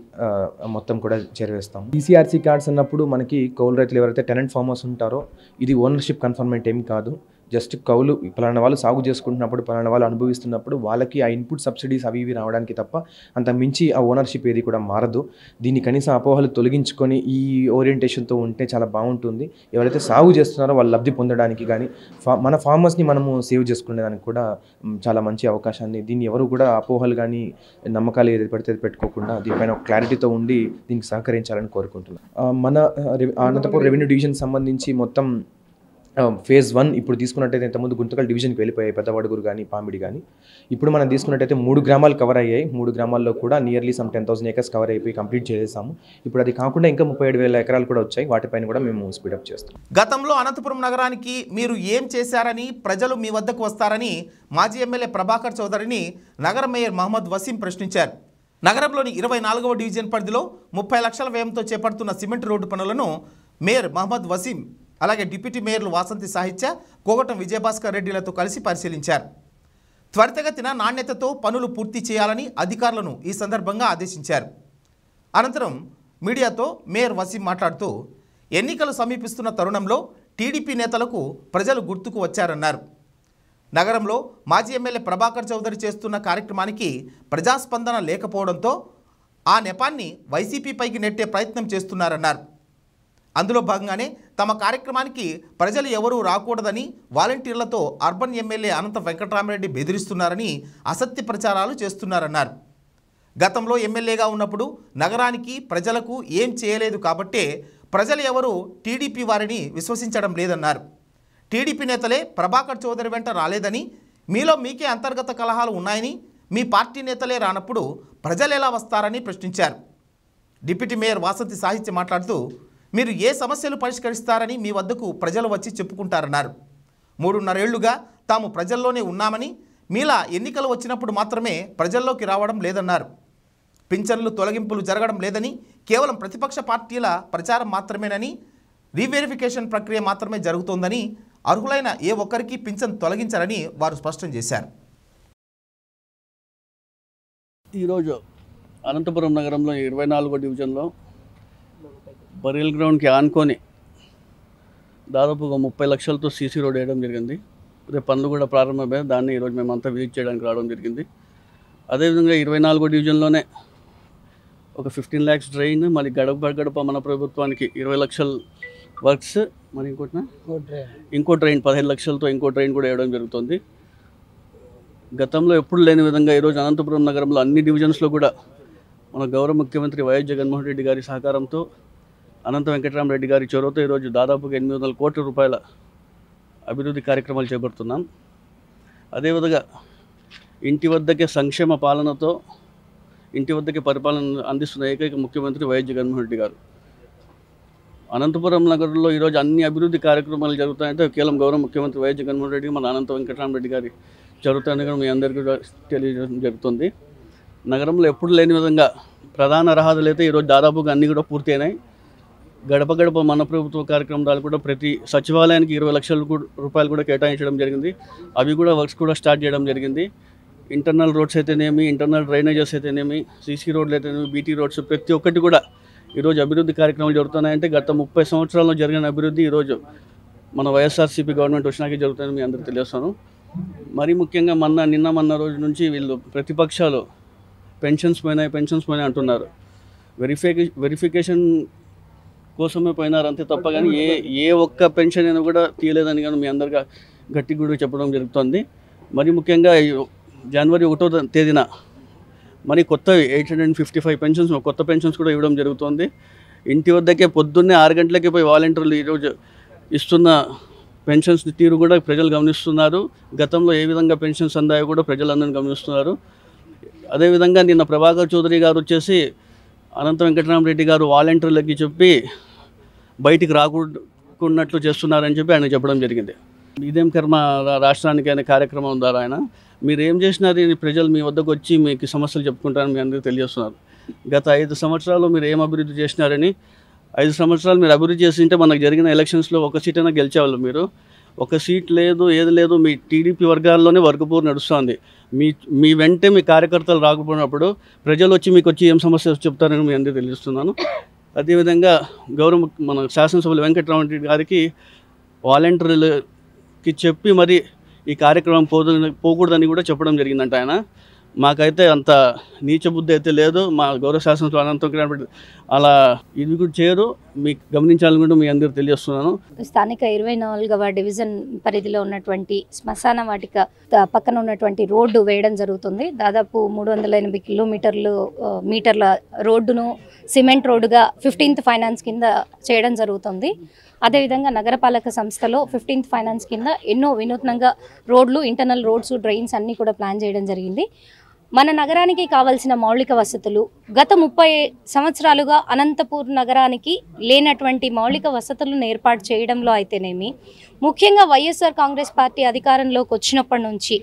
మొత్తం కూడా చేరవేస్తాం ఈసీఆర్సీ కార్డ్స్ అన్నప్పుడు మనకి కౌలు రైతులు ఎవరైతే టెనెంట్ ఫార్మర్స్ ఉంటారో ఇది ఓనర్షిప్ కన్ఫర్మెంట్ ఏమి కాదు జస్ట్ కౌలు పలానా వాళ్ళు సాగు చేసుకుంటున్నప్పుడు పలానా వాళ్ళు అనుభవిస్తున్నప్పుడు వాళ్ళకి ఆ ఇన్పుట్ సబ్సిడీస్ అవి ఇవి రావడానికి తప్ప అంత మించి ఆ ఓనర్షిప్ ఏది కూడా మారదు దీన్ని కనీసం అపోహలు తొలగించుకొని ఈ ఓరియంటేషన్తో ఉంటే చాలా బాగుంటుంది ఎవరైతే సాగు చేస్తున్నారో వాళ్ళు లబ్ధి పొందడానికి కానీ మన ఫార్మర్స్ని మనము సేవ్ చేసుకునేదానికి కూడా చాలా మంచి అవకాశాన్ని దీన్ని ఎవరు కూడా అపోహలు కానీ నమ్మకాలు ఏది పడితే పెట్టుకోకుండా దీనిపైన ఒక క్లారిటీతో ఉండి దీనికి సహకరించాలని కోరుకుంటున్నాను మన అనంతపురం రెవెన్యూ డివిజన్ సంబంధించి మొత్తం ఫేజ్ వన్ ఇప్పుడు తీసుకున్నట్టయితే ఇంతకుముందు గుంతకల్ డివిజన్కి వెళ్ళిపోయాయి పెద్దవడుగురు కానీ పామిడి కానీ ఇప్పుడు మనం తీసుకున్నట్టయితే మూడు గ్రామాలు కవర్ అయ్యాయి మూడు గ్రామాల్లో కూడా nearly some ten thousand acres cover అయిపోయి కంప్లీట్ చేసేసాము ఇప్పుడు అది కాకుండా ఇంకా ముప్పై ఏడు వేల ఎకరాలు కూడా వచ్చాయి వాటిపైన కూడా మేము స్పీడప్ చేస్తాం గతంలో అనంతపురం నగరానికి మీరు ఏం చేశారని ప్రజలు మీ వద్దకు వస్తారని మాజీ ఎమ్మెల్యే ప్రభాకర్ చౌదరిని నగర మేయర్ మహమ్మద్ వసీం ప్రశ్నించారు నగరంలోని ఇరవై నాలుగవ డివిజన్ పరిధిలో ముప్పై లక్షల వ్యయంతో చేపడుతున్న సిమెంట్ రోడ్డు పనులను మేయర్ మహమ్మద్ వసీం అలాగే డిప్యూటీ మేయర్లు వాసంతి సాహిత్య కోగటం విజయభాస్కర్ రెడ్డిలతో కలిసి పరిశీలించారు త్వరితగతిన నాణ్యతతో పనులు పూర్తి చేయాలని అధికారులను ఈ సందర్భంగా ఆదేశించారు అనంతరం మీడియాతో మేయర్ వసీం మాట్లాడుతూ ఎన్నికలు సమీపిస్తున్న తరుణంలో టీడీపీ నేతలకు ప్రజలు గుర్తుకు వచ్చారన్నారు నగరంలో మాజీ ఎమ్మెల్యే ప్రభాకర్ చౌదరి చేస్తున్న కార్యక్రమానికి ప్రజాస్పందన లేకపోవడంతో ఆ నెపాన్ని వైసీపీపైకి నెట్టే ప్రయత్నం చేస్తున్నారన్నారు అందులో భాగంగానే తమ కార్యక్రమానికి ప్రజలు ఎవరూ రాకూడదని వాలంటీర్లతో అర్బన్ ఎమ్మెల్యే అనంత వెంకటరామరెడ్డి బెదిరిస్తున్నారని అసత్య ప్రచారాలు చేస్తున్నారన్నారు గతంలో ఎమ్మెల్యేగా ఉన్నప్పుడు నగరానికి ప్రజలకు ఏం చేయలేదు కాబట్టే ప్రజలు ఎవరూ టీడీపీ వారిని విశ్వసించడం లేదన్నారు టీడీపీ నేతలే ప్రభాకర్ చౌదరి వెంట రాలేదని మీలో మీకే అంతర్గత కలహాలు ఉన్నాయని మీ పార్టీ నేతలే రానప్పుడు ప్రజలు ఎలా వస్తారని ప్రశ్నించారు డిప్యూటీ మేయర్ వాసంతి సాహిత్య మాట్లాడుతూ మీరు ఏ సమస్యలు పరిష్కరిస్తారని మీ వద్దకు ప్రజలు వచ్చి చెప్పుకుంటారన్నారు మూడున్నరేళ్లుగా తాము ప్రజల్లోనే ఉన్నామని మీలా ఎన్నికలు వచ్చినప్పుడు మాత్రమే ప్రజల్లోకి రావడం లేదన్నారు పింఛన్లు తొలగింపులు జరగడం లేదని కేవలం ప్రతిపక్ష పార్టీల ప్రచారం మాత్రమేనని రీవెరిఫికేషన్ ప్రక్రియ మాత్రమే జరుగుతోందని అర్హులైన ఏ ఒక్కరికి పింఛన్ తొలగించారని వారు స్పష్టం చేశారు ఈరోజు అనంతపురం నగరంలో ఇరవై నాలుగో డివిజన్లో బరియల్ గ్రౌండ్కి ఆనుకొని దాదాపుగా ముప్పై లక్షలతో సీసీ రోడ్ వేయడం జరిగింది రేపు పనులు కూడా ప్రారంభమే దాన్ని ఈరోజు మేమంతా విజిట్ చేయడానికి రావడం జరిగింది అదేవిధంగా ఇరవై నాలుగో డివిజన్లోనే ఒక ఫిఫ్టీన్ ల్యాక్స్ డ్రైన్ మళ్ళీ గడప గడప మన ప్రభుత్వానికి ఇరవై లక్షల వర్క్స్ మరి ఇంకోటి ఇంకో ట్రైన్ పదిహేను లక్షలతో ఇంకో ట్రైన్ కూడా వేయడం జరుగుతుంది గతంలో ఎప్పుడు లేని విధంగా ఈరోజు అనంతపురం నగరంలో అన్ని డివిజన్స్లో కూడా మన గౌరవ ముఖ్యమంత్రి వైఎస్ జగన్మోహన్ రెడ్డి గారి సహకారంతో అనంత వెంకటరామరెడ్డి గారి చొరవతో ఈరోజు దాదాపుగా ఎనిమిది వందల కోట్ల రూపాయల అభివృద్ధి కార్యక్రమాలు చేపడుతున్నాం అదేవిధంగా ఇంటి వద్దకే సంక్షేమ పాలనతో ఇంటి వద్దకే పరిపాలన అందిస్తున్న ఏకైక ముఖ్యమంత్రి వైఎస్ జగన్మోహన్ రెడ్డి గారు అనంతపురం నగరంలో ఈరోజు అన్ని అభివృద్ధి కార్యక్రమాలు జరుగుతాయంటే కేవలం గౌరవ ముఖ్యమంత్రి వైఎస్ జగన్మోహన్ రెడ్డి మన అనంత వెంకటరామరెడ్డి గారి జరుగుతాయని కూడా మీ అందరికీ తెలియజేయడం జరుగుతుంది నగరంలో ఎప్పుడు లేని విధంగా ప్రధాన రహదారులు అయితే ఈరోజు దాదాపుగా అన్నీ కూడా పూర్తయినాయి గడప గడప మన ప్రభుత్వ కార్యక్రమాలు కూడా ప్రతి సచివాలయానికి ఇరవై లక్షల రూపాయలు కూడా కేటాయించడం జరిగింది అవి కూడా వర్క్స్ కూడా స్టార్ట్ చేయడం జరిగింది ఇంటర్నల్ రోడ్స్ అయితేనేమి ఇంటర్నల్ డ్రైనేజెస్ అయితేనేమి సీసీ రోడ్లు అయితేనేమి బీటీ రోడ్స్ ప్రతి ఒక్కటి కూడా ఈరోజు అభివృద్ధి కార్యక్రమాలు జరుగుతున్నాయంటే గత ముప్పై సంవత్సరాల్లో జరిగిన అభివృద్ధి ఈరోజు మన వైఎస్ఆర్సీపీ గవర్నమెంట్ వచ్చినాక జరుగుతుందని మీ అందరికీ తెలియస్తాను మరీ ముఖ్యంగా మొన్న నిన్న మొన్న రోజు నుంచి వీళ్ళు ప్రతిపక్షాలు పెన్షన్స్ పోయినాయి పెన్షన్స్ పోయినాయి అంటున్నారు వెరిఫికే వెరిఫికేషన్ కోసమే పోయినారు అంతే తప్ప కానీ ఏ ఏ ఒక్క పెన్షన్ అయినా కూడా తీయలేదని కానీ మీ అందరికీ గట్టి గుడిగా చెప్పడం జరుగుతుంది మరి ముఖ్యంగా జనవరి ఒకటో తేదీన మరి కొత్త eight hundred fifty five pensions కొత్త పెన్షన్స్ కూడా ఇవ్వడం జరుగుతుంది ఇంటి వద్దకే పొద్దున్నే ఆరు గంటలకి పోయి వాలంటీర్లు ఈరోజు ఇస్తున్న పెన్షన్స్ తీరు కూడా ప్రజలు గమనిస్తున్నారు గతంలో ఏ విధంగా పెన్షన్స్ అందాయో కూడా ప్రజలందరూ గమనిస్తున్నారు అదేవిధంగా నిన్న ప్రభాకర్ చౌదరి గారు వచ్చేసి అనంత వెంకటరామరెడ్డి గారు వాలంటీర్లకి చెప్పి బయటికి రాకుండా చేస్తున్నారని చెప్పి ఆయన చెప్పడం జరిగింది ఇదేం కర్మ రాష్ట్రానికి అనే కార్యక్రమం ద్వారా ఆయన మీరు ఏం చేసినారు ప్రజలు మీ వద్దకు వచ్చి మీకు సమస్యలు చెప్పుకుంటారని మీ అందరికీ తెలియజేస్తున్నారు గత ఐదు సంవత్సరాలు మీరు ఏం అభివృద్ధి చేసినారని ఐదు సంవత్సరాలు మీరు అభివృద్ధి చేస్తుంటే మనకు జరిగిన ఎలక్షన్స్లో ఒక సీట్ అయినా గెలిచేవాళ్ళు మీరు ఒక సీట్ లేదు ఏది లేదు మీ టీడీపీ వర్గాల్లోనే వర్గపూర్ నడుస్తుంది మీ మీ వెంటే మీ కార్యకర్తలు రాకపోయినప్పుడు ప్రజలు వచ్చి మీకు వచ్చి ఏం సమస్య చెప్తారని మీ అందరికీ తెలియజేస్తున్నాను అదేవిధంగా గౌరవ మన శాసనసభ్యులు రెడ్డి గారికి వాలంటీర్లకి చెప్పి మరి ఈ కార్యక్రమం పోదు పోకూడదని కూడా చెప్పడం జరిగిందంట ఆయన మాకైతే అంత నీచ బుద్ధి అయితే లేదు మా గౌరవ శాసనసభ అనంతరం అలా ఇది కూడా చేయరు మీకు కూడా మీ అందరూ తెలియజేస్తున్నాను స్థానిక ఇరవై నాలుగవ డివిజన్ పరిధిలో ఉన్నటువంటి శ్మశాన వాటిక పక్కన ఉన్నటువంటి రోడ్డు వేయడం జరుగుతుంది దాదాపు మూడు వందల ఎనభై కిలోమీటర్లు మీటర్ల రోడ్డును సిమెంట్ రోడ్డుగా ఫిఫ్టీన్త్ ఫైనాన్స్ కింద చేయడం జరుగుతుంది అదేవిధంగా నగరపాలక సంస్థలో ఫిఫ్టీన్త్ ఫైనాన్స్ కింద ఎన్నో వినూత్నంగా రోడ్లు ఇంటర్నల్ రోడ్స్ డ్రైన్స్ అన్నీ కూడా ప్లాన్ చేయడం జరిగింది మన నగరానికి కావలసిన మౌలిక వసతులు గత ముప్పై సంవత్సరాలుగా అనంతపూర్ నగరానికి లేనటువంటి మౌలిక వసతులను ఏర్పాటు చేయడంలో అయితేనేమి ముఖ్యంగా వైఎస్ఆర్ కాంగ్రెస్ పార్టీ అధికారంలోకి వచ్చినప్పటి నుంచి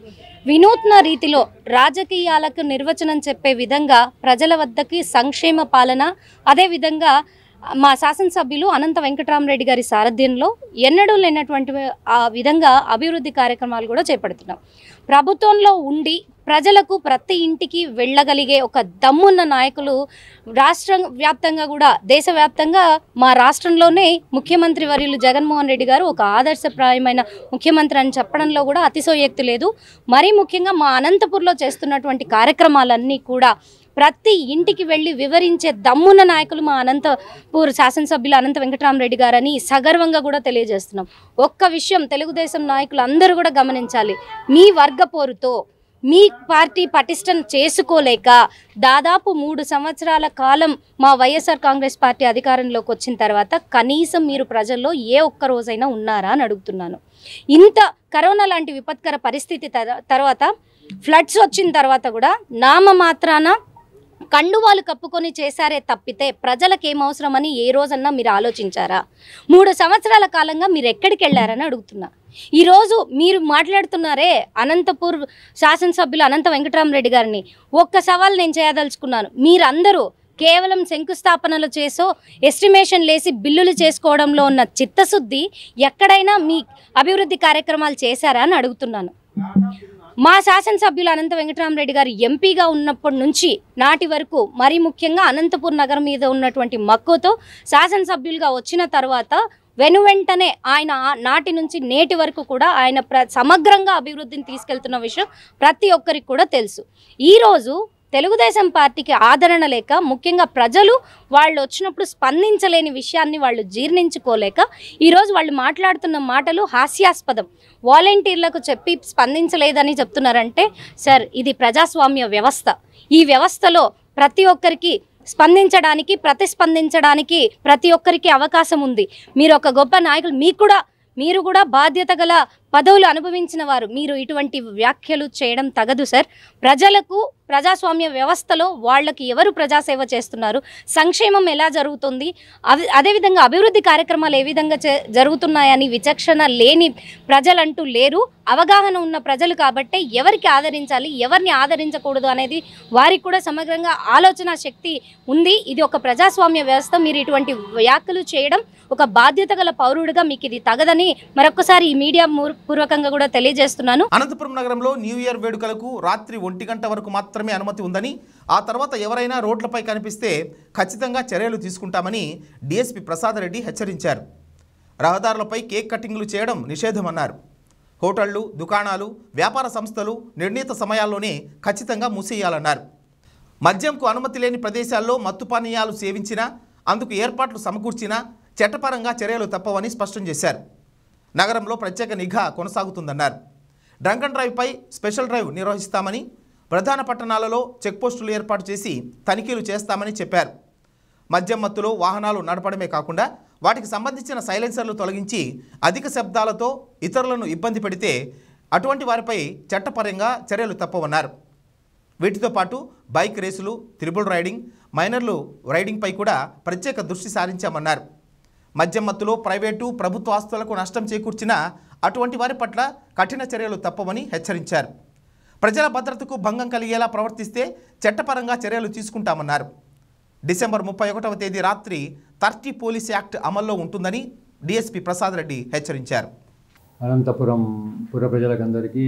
వినూత్న రీతిలో రాజకీయాలకు నిర్వచనం చెప్పే విధంగా ప్రజల వద్దకి సంక్షేమ పాలన అదేవిధంగా మా శాసనసభ్యులు అనంత వెంకటరామరెడ్డి గారి సారథ్యంలో ఎన్నడూ లేనటువంటి ఆ విధంగా అభివృద్ధి కార్యక్రమాలు కూడా చేపడుతున్నాం ప్రభుత్వంలో ఉండి ప్రజలకు ప్రతి ఇంటికి వెళ్ళగలిగే ఒక దమ్మున్న నాయకులు రాష్ట్ర వ్యాప్తంగా కూడా దేశవ్యాప్తంగా మా రాష్ట్రంలోనే ముఖ్యమంత్రి వర్యులు జగన్మోహన్ రెడ్డి గారు ఒక ఆదర్శప్రాయమైన ముఖ్యమంత్రి అని చెప్పడంలో కూడా అతిశోయక్తి లేదు మరీ ముఖ్యంగా మా అనంతపూర్లో చేస్తున్నటువంటి కార్యక్రమాలన్నీ కూడా ప్రతి ఇంటికి వెళ్ళి వివరించే దమ్మున్న నాయకులు మా అనంతపూర్ శాసనసభ్యులు అనంత వెంకటరామరెడ్డి గారని సగర్వంగా కూడా తెలియజేస్తున్నాం ఒక్క విషయం తెలుగుదేశం నాయకులు అందరూ కూడా గమనించాలి మీ వర్గపోరుతో మీ పార్టీ పటిష్టం చేసుకోలేక దాదాపు మూడు సంవత్సరాల కాలం మా వైఎస్ఆర్ కాంగ్రెస్ పార్టీ అధికారంలోకి వచ్చిన తర్వాత కనీసం మీరు ప్రజల్లో ఏ ఒక్క రోజైనా ఉన్నారా అని అడుగుతున్నాను ఇంత కరోనా లాంటి విపత్కర పరిస్థితి తర్వాత ఫ్లడ్స్ వచ్చిన తర్వాత కూడా నామ మాత్రాన కండువాలు కప్పుకొని చేశారే తప్పితే ప్రజలకు ఏమవసరమని ఏ రోజన్నా మీరు ఆలోచించారా మూడు సంవత్సరాల కాలంగా మీరు ఎక్కడికి వెళ్ళారని అడుగుతున్నా ఈరోజు మీరు మాట్లాడుతున్నారే అనంతపూర్ శాసనసభ్యులు అనంత వెంకటరామరెడ్డి గారిని ఒక్క సవాల్ నేను చేయదలుచుకున్నాను మీరందరూ కేవలం శంకుస్థాపనలు చేసో ఎస్టిమేషన్ లేసి బిల్లులు చేసుకోవడంలో ఉన్న చిత్తశుద్ధి ఎక్కడైనా మీ అభివృద్ధి కార్యక్రమాలు చేశారా అని అడుగుతున్నాను మా శాసనసభ్యులు అనంత వెంకటరామరెడ్డి గారు ఎంపీగా ఉన్నప్పటి నుంచి నాటి వరకు మరీ ముఖ్యంగా అనంతపూర్ నగరం మీద ఉన్నటువంటి మక్కువతో శాసనసభ్యులుగా వచ్చిన తర్వాత వెను వెంటనే ఆయన నాటి నుంచి నేటి వరకు కూడా ఆయన ప్ర సమగ్రంగా అభివృద్ధిని తీసుకెళ్తున్న విషయం ప్రతి ఒక్కరికి కూడా తెలుసు ఈరోజు తెలుగుదేశం పార్టీకి ఆదరణ లేక ముఖ్యంగా ప్రజలు వాళ్ళు వచ్చినప్పుడు స్పందించలేని విషయాన్ని వాళ్ళు జీర్ణించుకోలేక ఈరోజు వాళ్ళు మాట్లాడుతున్న మాటలు హాస్యాస్పదం వాలంటీర్లకు చెప్పి స్పందించలేదని చెప్తున్నారంటే సార్ ఇది ప్రజాస్వామ్య వ్యవస్థ ఈ వ్యవస్థలో ప్రతి ఒక్కరికి స్పందించడానికి ప్రతిస్పందించడానికి ప్రతి ఒక్కరికి అవకాశం ఉంది మీరు ఒక గొప్ప నాయకులు మీకు కూడా మీరు కూడా బాధ్యత గల పదవులు అనుభవించిన వారు మీరు ఇటువంటి వ్యాఖ్యలు చేయడం తగదు సార్ ప్రజలకు ప్రజాస్వామ్య వ్యవస్థలో వాళ్ళకి ఎవరు ప్రజాసేవ చేస్తున్నారు సంక్షేమం ఎలా జరుగుతుంది అవి అదేవిధంగా అభివృద్ధి కార్యక్రమాలు ఏ విధంగా జరుగుతున్నాయని విచక్షణ లేని ప్రజలంటూ లేరు అవగాహన ఉన్న ప్రజలు కాబట్టే ఎవరికి ఆదరించాలి ఎవరిని ఆదరించకూడదు అనేది వారికి కూడా సమగ్రంగా ఆలోచన శక్తి ఉంది ఇది ఒక ప్రజాస్వామ్య వ్యవస్థ మీరు ఇటువంటి వ్యాఖ్యలు చేయడం ఒక బాధ్యత పౌరుడిగా మీకు ఇది తగదని మరొకసారి ఈ మీడియా పూర్వకంగా కూడా తెలియజేస్తున్నాను అనంతపురం నగరంలో న్యూ ఇయర్ వేడుకలకు రాత్రి ఒంటి గంట వరకు మాత్రమే అనుమతి ఉందని ఆ తర్వాత ఎవరైనా రోడ్లపై కనిపిస్తే ఖచ్చితంగా చర్యలు తీసుకుంటామని డిఎస్పి ప్రసాద్ రెడ్డి హెచ్చరించారు రహదారులపై కేక్ కటింగ్లు చేయడం నిషేధమన్నారు హోటళ్లు దుకాణాలు వ్యాపార సంస్థలు నిర్ణీత సమయాల్లోనే ఖచ్చితంగా మూసేయాలన్నారు మద్యంకు అనుమతి లేని ప్రదేశాల్లో మత్తు పానీయాలు సేవించినా అందుకు ఏర్పాట్లు సమకూర్చినా చట్టపరంగా చర్యలు తప్పవని స్పష్టం చేశారు నగరంలో ప్రత్యేక నిఘా కొనసాగుతుందన్నారు డ్రంకన్ డ్రైవ్పై స్పెషల్ డ్రైవ్ నిర్వహిస్తామని ప్రధాన పట్టణాలలో చెక్పోస్టులు ఏర్పాటు చేసి తనిఖీలు చేస్తామని చెప్పారు మద్యం మత్తులో వాహనాలు నడపడమే కాకుండా వాటికి సంబంధించిన సైలెన్సర్లు తొలగించి అధిక శబ్దాలతో ఇతరులను ఇబ్బంది పెడితే అటువంటి వారిపై చట్టపరంగా చర్యలు తప్పవన్నారు వీటితో పాటు బైక్ రేసులు త్రిబుల్ రైడింగ్ మైనర్లు రైడింగ్పై కూడా ప్రత్యేక దృష్టి సారించామన్నారు మధ్యమత్తులో ప్రైవేటు ప్రభుత్వ ఆస్తులకు నష్టం చేకూర్చిన అటువంటి వారి పట్ల కఠిన చర్యలు తప్పవని హెచ్చరించారు ప్రజల భద్రతకు భంగం కలిగేలా ప్రవర్తిస్తే చట్టపరంగా చర్యలు తీసుకుంటామన్నారు డిసెంబర్ ముప్పై ఒకటవ తేదీ రాత్రి థర్టీ పోలీస్ యాక్ట్ అమల్లో ఉంటుందని డిఎస్పి ప్రసాద్ రెడ్డి హెచ్చరించారు అనంతపురం పుర ప్రజలకందరికీ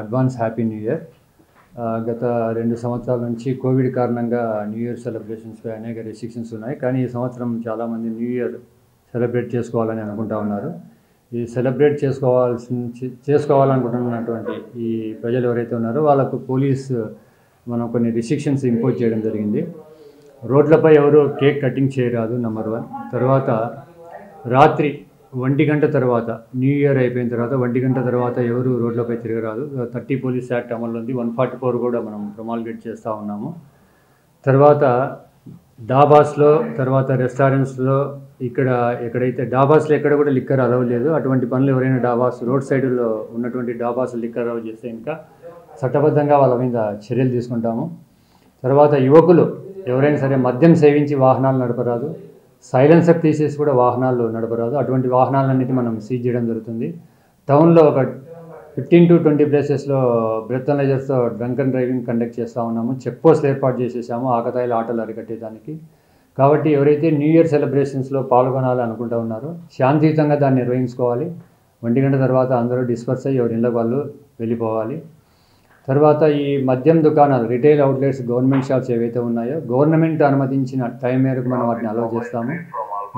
అడ్వాన్స్ హ్యాపీ న్యూ ఇయర్ గత రెండు సంవత్సరాల నుంచి కోవిడ్ కారణంగా న్యూ ఇయర్ సెలబ్రేషన్స్పై అనేక రెస్ట్రిక్షన్స్ ఉన్నాయి కానీ ఈ సంవత్సరం చాలామంది న్యూ ఇయర్ సెలబ్రేట్ చేసుకోవాలని అనుకుంటా ఉన్నారు ఈ సెలబ్రేట్ చేసుకోవాల్సి చేసుకోవాలనుకుంటున్నటువంటి ఈ ప్రజలు ఎవరైతే ఉన్నారో వాళ్ళకు పోలీస్ మనం కొన్ని రిస్ట్రిక్షన్స్ ఇంపోజ్ చేయడం జరిగింది రోడ్లపై ఎవరు కేక్ కటింగ్ చేయరాదు నెంబర్ వన్ తర్వాత రాత్రి ఒంటి గంట తర్వాత న్యూ ఇయర్ అయిపోయిన తర్వాత ఒంటి గంట తర్వాత ఎవరు రోడ్లపై తిరగరాదు థర్టీ పోలీస్ యాక్ట్ అమలు ఉంది వన్ ఫార్టీ ఫోర్ కూడా మనం ప్రమాలిగేట్ చేస్తూ ఉన్నాము తర్వాత దాబాస్లో తర్వాత రెస్టారెంట్స్లో ఇక్కడ ఎక్కడైతే డాబాస్లో ఎక్కడ కూడా లిక్కర్ అలవ్ లేదు అటువంటి పనులు ఎవరైనా డాబాస్ రోడ్ సైడ్లో ఉన్నటువంటి డాబాస్ లిక్కర్ అలవ్ చేస్తే ఇంకా చట్టబద్ధంగా వాళ్ళ మీద చర్యలు తీసుకుంటాము తర్వాత యువకులు ఎవరైనా సరే మద్యం సేవించి వాహనాలు నడపరాదు సైలెన్సర్ తీసేసి కూడా వాహనాలు నడపరాదు అటువంటి వాహనాలన్నిటి మనం సీజ్ చేయడం జరుగుతుంది టౌన్లో ఒక ఫిఫ్టీన్ టు ట్వంటీ ప్లేసెస్లో బ్రెత్ డ్రంకన్ డ్రైవింగ్ కండక్ట్ చేస్తూ ఉన్నాము చెక్ పోస్ట్లు ఏర్పాటు చేసేసాము ఆకతాయిల ఆటలు అరికట్టేదానికి కాబట్టి ఎవరైతే న్యూ ఇయర్ సెలబ్రేషన్స్లో పాల్గొనాలి అనుకుంటూ ఉన్నారో శాంతియుతంగా దాన్ని నిర్వహించుకోవాలి ఒంటి గంట తర్వాత అందరూ డిస్పర్స్ అయ్యి ఎవరి ఇళ్ళకి వాళ్ళు వెళ్ళిపోవాలి తర్వాత ఈ మద్యం దుకాణాలు రిటైల్ అవుట్లెట్స్ గవర్నమెంట్ షాప్స్ ఏవైతే ఉన్నాయో గవర్నమెంట్ అనుమతించిన టైం మేరకు మనం వాటిని అలౌ చేస్తాము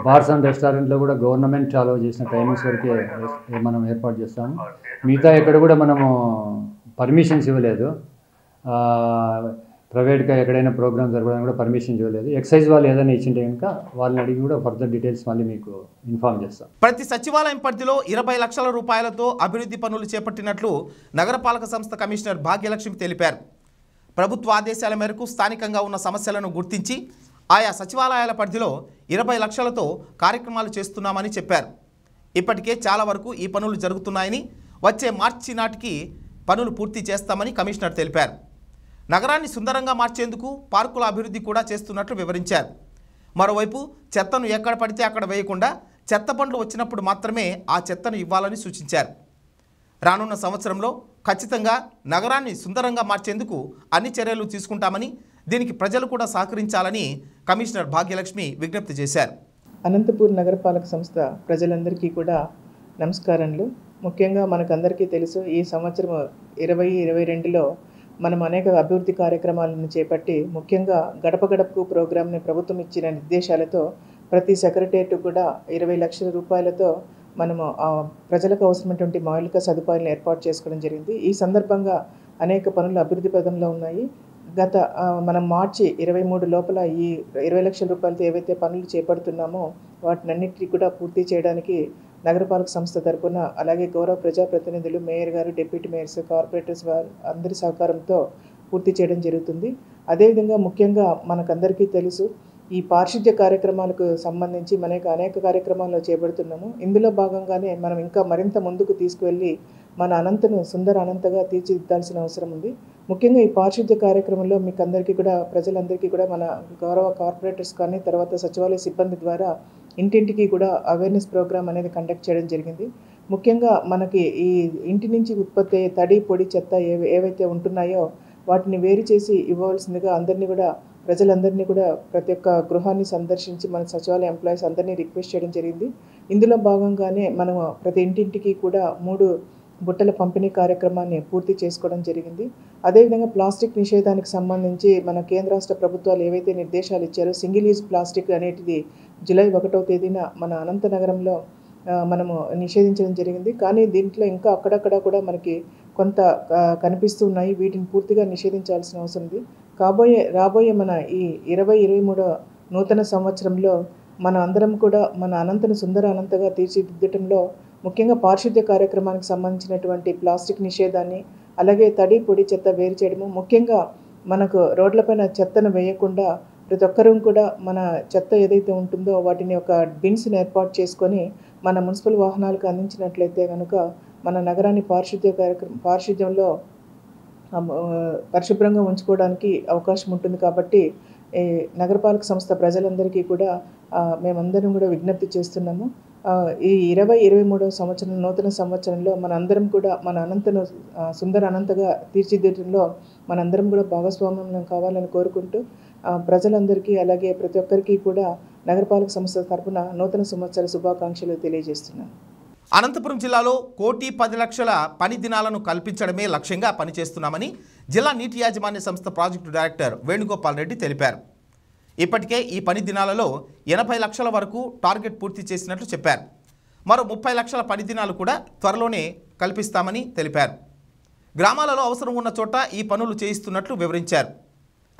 బార్స్ అండ్ రెస్టారెంట్లో కూడా గవర్నమెంట్ అలౌ చేసిన టైమింగ్స్ వరకే మనం ఏర్పాటు చేస్తాము మిగతా ఎక్కడ కూడా మనము పర్మిషన్స్ ఇవ్వలేదు ప్రైవేట్గా ఎక్కడైనా ప్రోగ్రామ్ జరగడానికి కూడా పర్మిషన్ చేయలేదు ఎక్సైజ్ వాళ్ళు ఏదైనా ఇచ్చింటే కనుక వాళ్ళని అడిగి కూడా ఫర్దర్ డీటెయిల్స్ మళ్ళీ మీకు ఇన్ఫార్మ్ చేస్తాం ప్రతి సచివాలయం పరిధిలో ఇరవై లక్షల రూపాయలతో అభివృద్ధి పనులు చేపట్టినట్లు నగరపాలక సంస్థ కమిషనర్ భాగ్యలక్ష్మి తెలిపారు ప్రభుత్వ ఆదేశాల మేరకు స్థానికంగా ఉన్న సమస్యలను గుర్తించి ఆయా సచివాలయాల పరిధిలో ఇరవై లక్షలతో కార్యక్రమాలు చేస్తున్నామని చెప్పారు ఇప్పటికే చాలా వరకు ఈ పనులు జరుగుతున్నాయని వచ్చే మార్చి నాటికి పనులు పూర్తి చేస్తామని కమిషనర్ తెలిపారు నగరాన్ని సుందరంగా మార్చేందుకు పార్కుల అభివృద్ధి కూడా చేస్తున్నట్లు వివరించారు మరోవైపు చెత్తను ఎక్కడ పడితే అక్కడ వేయకుండా చెత్త పండ్లు వచ్చినప్పుడు మాత్రమే ఆ చెత్తను ఇవ్వాలని సూచించారు రానున్న సంవత్సరంలో ఖచ్చితంగా నగరాన్ని సుందరంగా మార్చేందుకు అన్ని చర్యలు తీసుకుంటామని దీనికి ప్రజలు కూడా సహకరించాలని కమిషనర్ భాగ్యలక్ష్మి విజ్ఞప్తి చేశారు అనంతపూర్ నగరపాలక సంస్థ ప్రజలందరికీ కూడా నమస్కారాలు ముఖ్యంగా మనకందరికీ తెలుసు ఈ సంవత్సరం ఇరవై ఇరవై రెండులో మనం అనేక అభివృద్ధి కార్యక్రమాలను చేపట్టి ముఖ్యంగా గడప గడపకు ప్రోగ్రామ్ని ప్రభుత్వం ఇచ్చిన నిర్దేశాలతో ప్రతి సెక్రటేరియట్ కూడా ఇరవై లక్షల రూపాయలతో మనము ప్రజలకు అవసరమైనటువంటి మౌలిక సదుపాయాలను ఏర్పాటు చేసుకోవడం జరిగింది ఈ సందర్భంగా అనేక పనులు అభివృద్ధి పదంలో ఉన్నాయి గత మనం మార్చి ఇరవై మూడు లోపల ఈ ఇరవై లక్షల రూపాయలతో ఏవైతే పనులు చేపడుతున్నామో వాటినన్నింటినీ కూడా పూర్తి చేయడానికి నగరపాలక సంస్థ తరపున అలాగే గౌరవ ప్రజాప్రతినిధులు మేయర్ గారు డిప్యూటీ మేయర్స్ కార్పొరేటర్స్ వారు అందరి సహకారంతో పూర్తి చేయడం జరుగుతుంది అదేవిధంగా ముఖ్యంగా మనకందరికీ తెలుసు ఈ పారిశుద్ధ్య కార్యక్రమాలకు సంబంధించి మనకి అనేక కార్యక్రమాల్లో చేపడుతున్నాము ఇందులో భాగంగానే మనం ఇంకా మరింత ముందుకు తీసుకువెళ్ళి మన అనంతను సుందర అనంతగా తీర్చిదిద్దాల్సిన అవసరం ఉంది ముఖ్యంగా ఈ పారిశుద్ధ కార్యక్రమంలో మీకు అందరికీ కూడా ప్రజలందరికీ కూడా మన గౌరవ కార్పొరేటర్స్ కానీ తర్వాత సచివాలయ సిబ్బంది ద్వారా ఇంటింటికి కూడా అవేర్నెస్ ప్రోగ్రామ్ అనేది కండక్ట్ చేయడం జరిగింది ముఖ్యంగా మనకి ఈ ఇంటి నుంచి ఉత్పత్తి అయ్యే తడి పొడి చెత్త ఏవి ఏవైతే ఉంటున్నాయో వాటిని వేరు చేసి ఇవ్వవలసిందిగా అందరినీ కూడా ప్రజలందరినీ కూడా ప్రతి ఒక్క గృహాన్ని సందర్శించి మన సచివాలయ ఎంప్లాయీస్ అందరినీ రిక్వెస్ట్ చేయడం జరిగింది ఇందులో భాగంగానే మనం ప్రతి ఇంటింటికి కూడా మూడు బుట్టల పంపిణీ కార్యక్రమాన్ని పూర్తి చేసుకోవడం జరిగింది అదేవిధంగా ప్లాస్టిక్ నిషేధానికి సంబంధించి మన కేంద్ర రాష్ట్ర ప్రభుత్వాలు ఏవైతే నిర్దేశాలు ఇచ్చారో సింగిల్ యూజ్ ప్లాస్టిక్ అనేటిది జూలై ఒకటో తేదీన మన అనంతనగరంలో మనము నిషేధించడం జరిగింది కానీ దీంట్లో ఇంకా అక్కడక్కడ కూడా మనకి కొంత కనిపిస్తున్నాయి వీటిని పూర్తిగా నిషేధించాల్సిన అవసరం ఉంది కాబోయే రాబోయే మన ఈ ఇరవై ఇరవై మూడో నూతన సంవత్సరంలో మన అందరం కూడా మన అనంతను సుందర అనంతగా తీర్చిదిద్దటంలో ముఖ్యంగా పారిశుద్ధ్య కార్యక్రమానికి సంబంధించినటువంటి ప్లాస్టిక్ నిషేధాన్ని అలాగే తడి పొడి చెత్త వేరు చేయడము ముఖ్యంగా మనకు రోడ్లపైన చెత్తను వేయకుండా ప్రతి ఒక్కరూ కూడా మన చెత్త ఏదైతే ఉంటుందో వాటిని ఒక బిన్స్ని ఏర్పాటు చేసుకొని మన మున్సిపల్ వాహనాలకు అందించినట్లయితే కనుక మన నగరాన్ని పారిశుద్ధ్య కార్యక్రమం పారిశుద్ధ్యంలో పరిశుభ్రంగా ఉంచుకోవడానికి అవకాశం ఉంటుంది కాబట్టి నగరపాలక సంస్థ ప్రజలందరికీ కూడా మేమందరం కూడా విజ్ఞప్తి చేస్తున్నాము ఈ ఇరవై ఇరవై మూడవ సంవత్సరం నూతన సంవత్సరంలో మనందరం కూడా మన అనంతను సుందర అనంతగా తీర్చిదిద్దడంలో మనందరం కూడా భాగస్వామ్యం కావాలని కోరుకుంటూ ప్రజలందరికీ అలాగే ప్రతి ఒక్కరికి కూడా నగరపాలక సంస్థ తరఫున నూతన సంవత్సర శుభాకాంక్షలు తెలియజేస్తున్నాను అనంతపురం జిల్లాలో కోటి పది లక్షల పని దినాలను కల్పించడమే లక్ష్యంగా పనిచేస్తున్నామని జిల్లా నీటి యాజమాన్య సంస్థ ప్రాజెక్టు డైరెక్టర్ వేణుగోపాల్ రెడ్డి తెలిపారు ఇప్పటికే ఈ పని దినాలలో ఎనభై లక్షల వరకు టార్గెట్ పూర్తి చేసినట్లు చెప్పారు మరో ముప్పై లక్షల పని దినాలు కూడా త్వరలోనే కల్పిస్తామని తెలిపారు గ్రామాలలో అవసరం ఉన్న చోట ఈ పనులు చేయిస్తున్నట్లు వివరించారు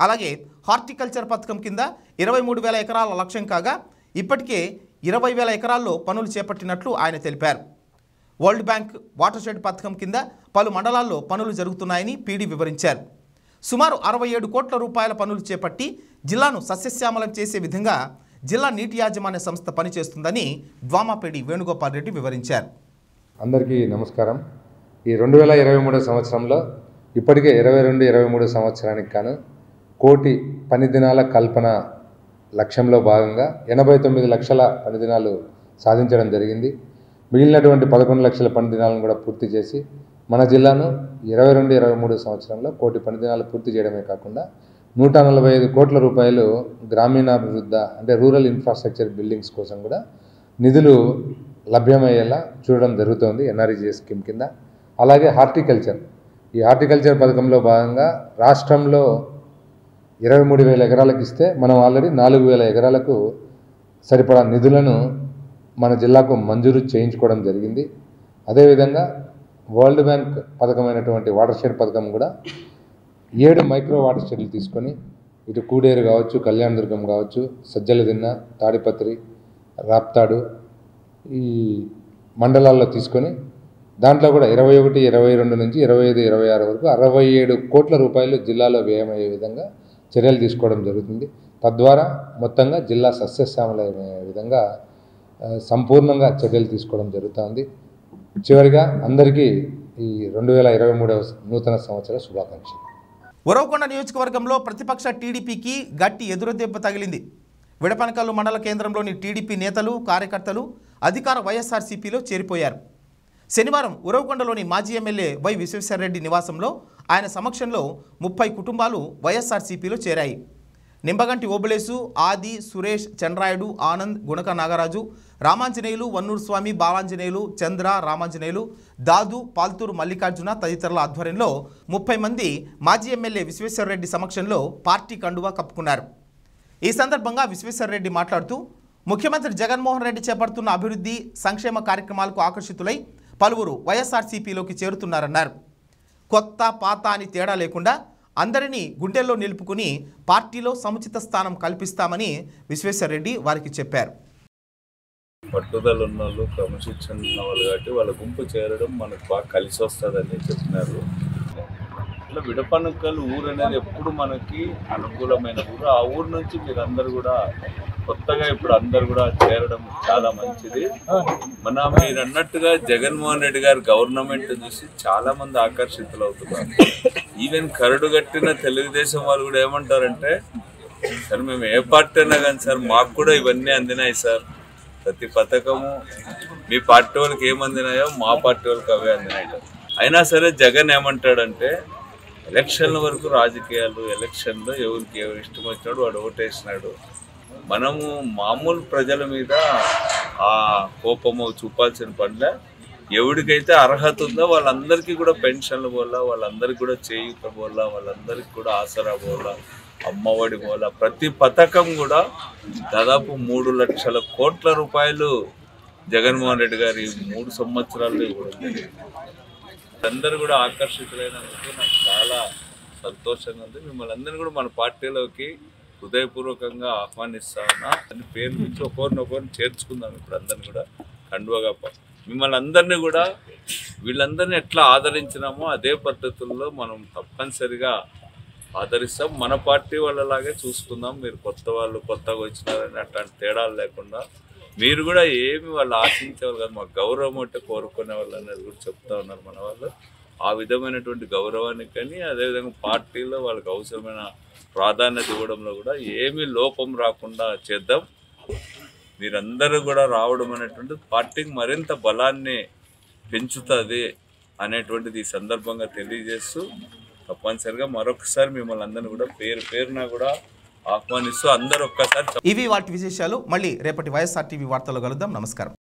అలాగే హార్టికల్చర్ పథకం కింద ఇరవై మూడు వేల ఎకరాల లక్ష్యం కాగా ఇప్పటికే ఇరవై వేల ఎకరాల్లో పనులు చేపట్టినట్లు ఆయన తెలిపారు వరల్డ్ బ్యాంక్ వాటర్ షెడ్ పథకం కింద పలు మండలాల్లో పనులు జరుగుతున్నాయని పీడీ వివరించారు సుమారు అరవై ఏడు కోట్ల రూపాయల పనులు చేపట్టి జిల్లాను సస్యశ్యామలం చేసే విధంగా జిల్లా నీటి యాజమాన్య సంస్థ పనిచేస్తుందని ద్వామాపేడి వేణుగోపాల్ రెడ్డి వివరించారు అందరికీ నమస్కారం ఈ రెండు వేల ఇరవై మూడో సంవత్సరంలో ఇప్పటికే ఇరవై రెండు ఇరవై మూడు సంవత్సరానికి కాను కోటి పని దినాల కల్పన లక్ష్యంలో భాగంగా ఎనభై తొమ్మిది లక్షల పని దినాలు సాధించడం జరిగింది మిగిలినటువంటి పదకొండు లక్షల పని దినాలను కూడా పూర్తి చేసి మన జిల్లాను ఇరవై రెండు ఇరవై మూడు సంవత్సరంలో కోటి పనిదినాలు పూర్తి చేయడమే కాకుండా నూట నలభై ఐదు కోట్ల రూపాయలు గ్రామీణాభివృద్ధి అంటే రూరల్ ఇన్ఫ్రాస్ట్రక్చర్ బిల్డింగ్స్ కోసం కూడా నిధులు లభ్యమయ్యేలా చూడడం జరుగుతోంది ఎన్ఆర్ఈజీ స్కీమ్ కింద అలాగే హార్టికల్చర్ ఈ హార్టికల్చర్ పథకంలో భాగంగా రాష్ట్రంలో ఇరవై మూడు వేల ఎకరాలకు ఇస్తే మనం ఆల్రెడీ నాలుగు వేల ఎకరాలకు సరిపడా నిధులను మన జిల్లాకు మంజూరు చేయించుకోవడం జరిగింది అదేవిధంగా వరల్డ్ బ్యాంక్ పథకమైనటువంటి వాటర్ షెడ్ పథకం కూడా ఏడు మైక్రో వాటర్ షెడ్లు తీసుకొని ఇటు కూడేరు కావచ్చు కళ్యాణదుర్గం కావచ్చు సజ్జల దిన్న తాడిపత్రి రాప్తాడు ఈ మండలాల్లో తీసుకొని దాంట్లో కూడా ఇరవై ఒకటి ఇరవై రెండు నుంచి ఇరవై ఐదు ఇరవై ఆరు వరకు అరవై ఏడు కోట్ల రూపాయలు జిల్లాలో వ్యయమయ్యే విధంగా చర్యలు తీసుకోవడం జరుగుతుంది తద్వారా మొత్తంగా జిల్లా సస్యశ్యామలమయ్యే విధంగా సంపూర్ణంగా చర్యలు తీసుకోవడం జరుగుతుంది చివరిగా అందరికీ ఈ రెండు వేల ఇరవై మూడవ నూతన సంవత్సర శుభాకాంక్షలు ఒరవకొండ నియోజకవర్గంలో ప్రతిపక్ష టీడీపీకి గట్టి ఎదురుదెబ్బ తగిలింది విడపనకల్లు మండల కేంద్రంలోని టీడీపీ నేతలు కార్యకర్తలు అధికార వైఎస్ఆర్సీపీలో చేరిపోయారు శనివారం ఉరవకొండలోని మాజీ ఎమ్మెల్యే వై విశ్వేశ్వరరెడ్డి నివాసంలో ఆయన సమక్షంలో ముప్పై కుటుంబాలు వైఎస్ఆర్సీపీలో చేరాయి నింబగంటి ఓబులేసు ఆది సురేష్ చంద్రాయుడు ఆనంద్ గుణక నాగరాజు రామాంజనేయులు వన్నూరు స్వామి బాలాంజనేయులు చంద్ర రామాంజనేయులు దాదు పాల్తూరు మల్లికార్జున తదితరుల ఆధ్వర్యంలో ముప్పై మంది మాజీ ఎమ్మెల్యే విశ్వేశ్వరరెడ్డి సమక్షంలో పార్టీ కండువా కప్పుకున్నారు ఈ సందర్భంగా విశ్వేశ్వరరెడ్డి మాట్లాడుతూ ముఖ్యమంత్రి జగన్మోహన్ రెడ్డి చేపడుతున్న అభివృద్ధి సంక్షేమ కార్యక్రమాలకు ఆకర్షితులై పలువురు వైఎస్ఆర్సీపీలోకి చేరుతున్నారన్నారు కొత్త పాత అని తేడా లేకుండా అందరినీ గుండెల్లో నిలుపుకుని పార్టీలో సముచిత స్థానం కల్పిస్తామని విశ్వేశ్వరరెడ్డి వారికి చెప్పారు పట్టుదల ఉన్న వాళ్ళు క్రమశిక్షణ ఉన్న వాళ్ళు కాబట్టి వాళ్ళ గుంపు చేరడం మనకు బాగా కలిసి వస్తుందని చెప్పినారు ఇట్లా విడపనకల్ ఊరు అనేది ఎప్పుడు మనకి అనుకూలమైన ఊరు ఆ ఊరు నుంచి మీరు అందరు కూడా కొత్తగా ఇప్పుడు అందరు కూడా చేరడం చాలా మంచిది మన మీరు అన్నట్టుగా జగన్మోహన్ రెడ్డి గారు గవర్నమెంట్ చూసి చాలా మంది ఆకర్షితులు అవుతున్నారు ఈవెన్ కరడు కట్టిన తెలుగుదేశం వాళ్ళు కూడా ఏమంటారంటే సార్ మేము ఏ పార్టీ అయినా కానీ సార్ మాకు కూడా ఇవన్నీ అందినాయి సార్ ప్రతి పథకము మీ పార్టీ వాళ్ళకి ఏమి అందినాయో మా పార్టీ వాళ్ళకి అవే అందినాయి అయినా సరే జగన్ ఏమంటాడంటే ఎలక్షన్ల వరకు రాజకీయాలు ఎలక్షన్లో ఎవరికి ఎవరు ఇష్టం వచ్చినాడు వాడు ఓటేసినాడు మనము మామూలు ప్రజల మీద ఆ కోపము చూపాల్సిన పనులే ఎవరికైతే అర్హత ఉందో వాళ్ళందరికీ కూడా పెన్షన్లు పోలా వాళ్ళందరికీ కూడా చేయూత పోలా వాళ్ళందరికీ కూడా ఆసరా పోలా అమ్మఒడి పోలా ప్రతి పథకం కూడా దాదాపు మూడు లక్షల కోట్ల రూపాయలు జగన్మోహన్ రెడ్డి గారి మూడు సంవత్సరాల్లో ఇవ్వడం జరిగింది అందరూ కూడా ఆకర్షితులైనందుకు నాకు చాలా సంతోషంగా ఉంది మిమ్మల్ని అందరినీ కూడా మన పార్టీలోకి హృదయపూర్వకంగా ఆహ్వానిస్తా ఉన్నా అని పేరు నుంచి ఒకరినొకరిని చేర్చుకుందాం ఇప్పుడు అందరిని కూడా కండువగా మిమ్మల్ని అందరినీ కూడా వీళ్ళందరినీ ఎట్లా ఆదరించినామో అదే పద్ధతుల్లో మనం తప్పనిసరిగా ఆదరిస్తాం మన పార్టీ వాళ్ళలాగే చూసుకుందాం మీరు కొత్త వాళ్ళు కొత్తగా వచ్చినారని అట్లాంటి తేడాలు లేకుండా మీరు కూడా ఏమి వాళ్ళు ఆశించేవాళ్ళు కాదు మాకు గౌరవం అంటే కోరుకునే వాళ్ళు అనేది కూడా చెప్తా ఉన్నారు మన వాళ్ళు ఆ విధమైనటువంటి గౌరవానికి కానీ అదేవిధంగా పార్టీలో వాళ్ళకి అవసరమైన ప్రాధాన్యత ఇవ్వడంలో కూడా ఏమీ లోపం రాకుండా చేద్దాం మీరందరూ కూడా రావడం అనేటువంటి పార్టీకి మరింత బలాన్ని పెంచుతుంది అనేటువంటిది ఈ సందర్భంగా తెలియజేస్తూ తప్పనిసరిగా మరొకసారి మిమ్మల్ని అందరినీ కూడా పేరు పేరున కూడా ఆహ్వానిస్తూ అందరూ ఒక్కసారి ఇవి వాటి విశేషాలు మళ్ళీ రేపటి వైఎస్ఆర్టీవీ వార్తల్లో కలుద్దాం నమస్కారం